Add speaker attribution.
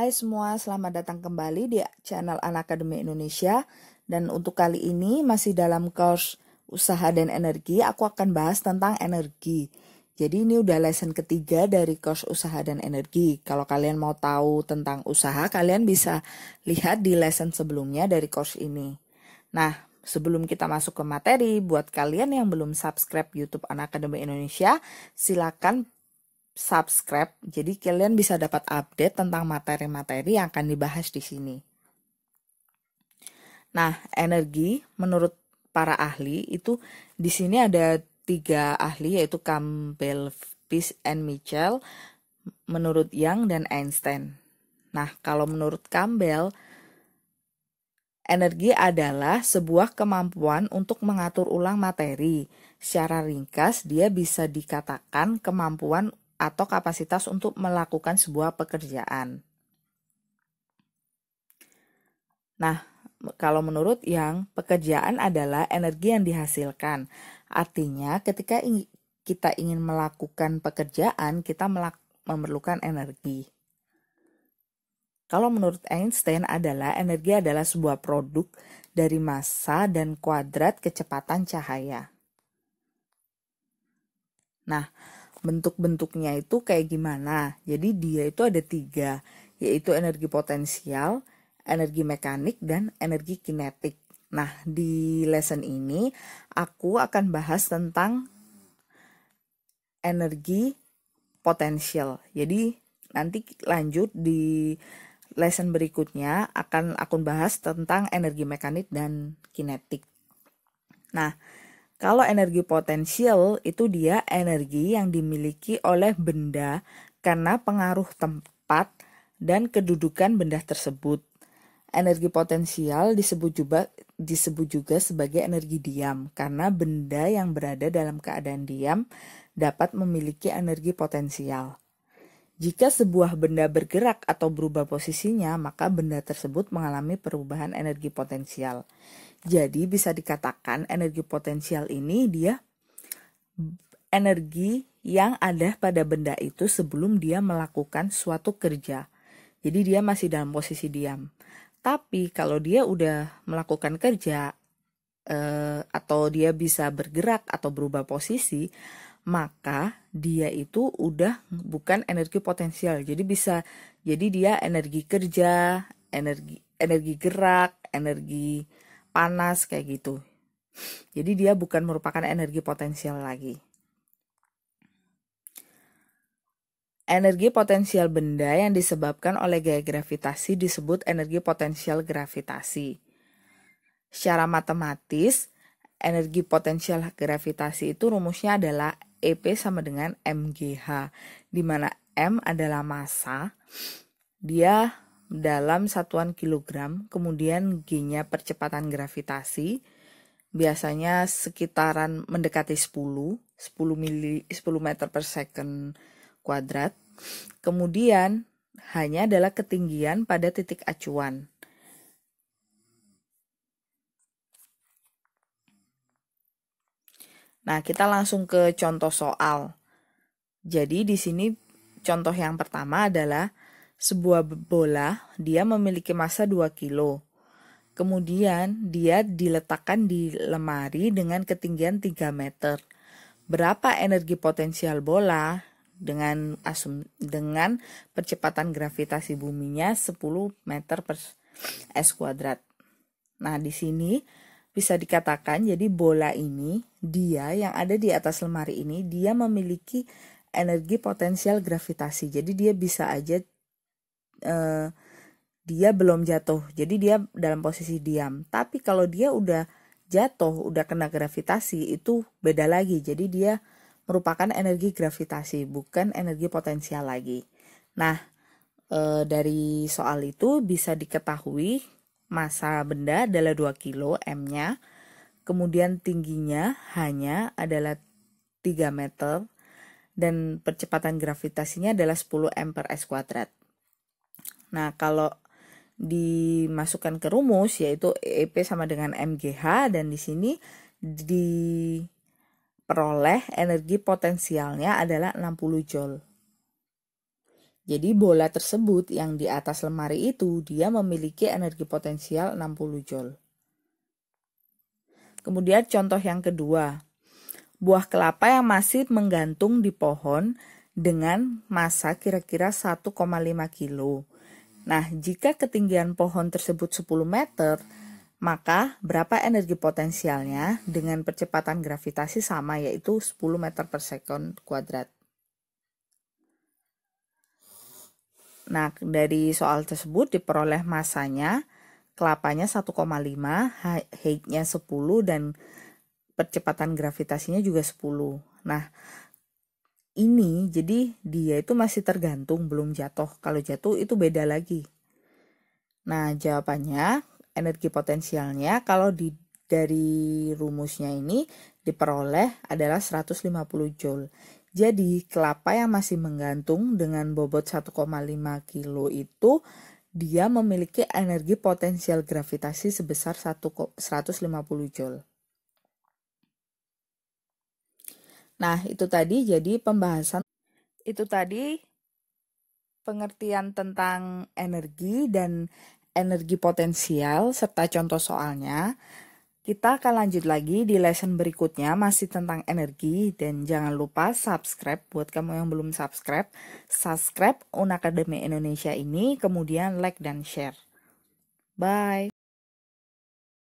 Speaker 1: Hai semua, selamat datang kembali di channel Anak Akademi Indonesia. Dan untuk kali ini masih dalam course usaha dan energi, aku akan bahas tentang energi. Jadi ini udah lesson ketiga dari course usaha dan energi. Kalau kalian mau tahu tentang usaha, kalian bisa lihat di lesson sebelumnya dari course ini. Nah, Sebelum kita masuk ke materi, buat kalian yang belum subscribe YouTube Anak Akademi Indonesia, silakan subscribe, jadi kalian bisa dapat update tentang materi-materi yang akan dibahas di sini. Nah, energi menurut para ahli itu di sini ada tiga ahli yaitu Campbell, Peace, and Mitchell, menurut Yang dan Einstein. Nah, kalau menurut Campbell, energi adalah sebuah kemampuan untuk mengatur ulang materi. Secara ringkas, dia bisa dikatakan kemampuan atau kapasitas untuk melakukan sebuah pekerjaan. Nah, kalau menurut yang pekerjaan adalah energi yang dihasilkan. Artinya ketika kita ingin melakukan pekerjaan, kita memerlukan energi. Kalau menurut Einstein adalah energi adalah sebuah produk dari massa dan kuadrat kecepatan cahaya. Nah, bentuk-bentuknya itu kayak gimana. Jadi dia itu ada tiga, yaitu energi potensial, energi mekanik, dan energi kinetik. Nah, di lesson ini aku akan bahas tentang energi potensial. Jadi nanti lanjut di lesson berikutnya akan aku bahas tentang energi mekanik dan kinetik. Nah, kalau energi potensial itu dia energi yang dimiliki oleh benda karena pengaruh tempat dan kedudukan benda tersebut. Energi potensial disebut juga disebut juga sebagai energi diam karena benda yang berada dalam keadaan diam dapat memiliki energi potensial. Jika sebuah benda bergerak atau berubah posisinya, maka benda tersebut mengalami perubahan energi potensial. Jadi bisa dikatakan energi potensial ini dia energi yang ada pada benda itu sebelum dia melakukan suatu kerja. Jadi dia masih dalam posisi diam. Tapi kalau dia udah melakukan kerja eh, atau dia bisa bergerak atau berubah posisi, maka dia itu udah bukan energi potensial. Jadi bisa jadi dia energi kerja, energi energi gerak, energi panas kayak gitu. Jadi dia bukan merupakan energi potensial lagi. Energi potensial benda yang disebabkan oleh gaya gravitasi disebut energi potensial gravitasi. Secara matematis, energi potensial gravitasi itu rumusnya adalah EP sama dengan MGH, di mana M adalah massa, dia dalam satuan kilogram, kemudian G-nya percepatan gravitasi, biasanya sekitaran mendekati 10, 10 mili, 10 meter per second kuadrat. Kemudian hanya adalah ketinggian pada titik acuan. Nah, kita langsung ke contoh soal. Jadi di sini contoh yang pertama adalah sebuah bola dia memiliki massa 2 kilo. Kemudian dia diletakkan di lemari dengan ketinggian 3 meter. Berapa energi potensial bola dengan asum dengan percepatan gravitasi buminya 10 meter per s kuadrat. Nah, di sini bisa dikatakan jadi bola ini dia yang ada di atas lemari ini dia memiliki energi potensial gravitasi jadi dia bisa aja uh, dia belum jatuh jadi dia dalam posisi diam tapi kalau dia udah jatuh udah kena gravitasi itu beda lagi jadi dia merupakan energi gravitasi bukan energi potensial lagi nah uh, dari soal itu bisa diketahui massa benda adalah 2 kilo M-nya. Kemudian tingginya hanya adalah 3 meter dan percepatan gravitasinya adalah 10 m per s kuadrat. Nah, kalau dimasukkan ke rumus yaitu EP sama dengan MGH dan di sini diperoleh energi potensialnya adalah 60 joule. Jadi bola tersebut yang di atas lemari itu dia memiliki energi potensial 60 joule. Kemudian contoh yang kedua, buah kelapa yang masih menggantung di pohon dengan massa kira-kira 1,5 kilo. Nah, jika ketinggian pohon tersebut 10 meter, maka berapa energi potensialnya dengan percepatan gravitasi sama yaitu 10 meter per second kuadrat. Nah, dari soal tersebut diperoleh masanya kelapanya 1,5, height-nya 10 dan percepatan gravitasinya juga 10. Nah, ini jadi dia itu masih tergantung belum jatuh. Kalau jatuh itu beda lagi. Nah, jawabannya energi potensialnya kalau di dari rumusnya ini diperoleh adalah 150 joule jadi kelapa yang masih menggantung dengan bobot 1,5 kilo itu dia memiliki energi potensial gravitasi sebesar 150 joule. Nah, itu tadi jadi pembahasan itu tadi pengertian tentang energi dan energi potensial serta contoh soalnya. Kita akan lanjut lagi di lesson berikutnya masih tentang energi dan jangan lupa subscribe buat kamu yang belum subscribe. Subscribe Unacademy Indonesia ini kemudian like dan share. Bye.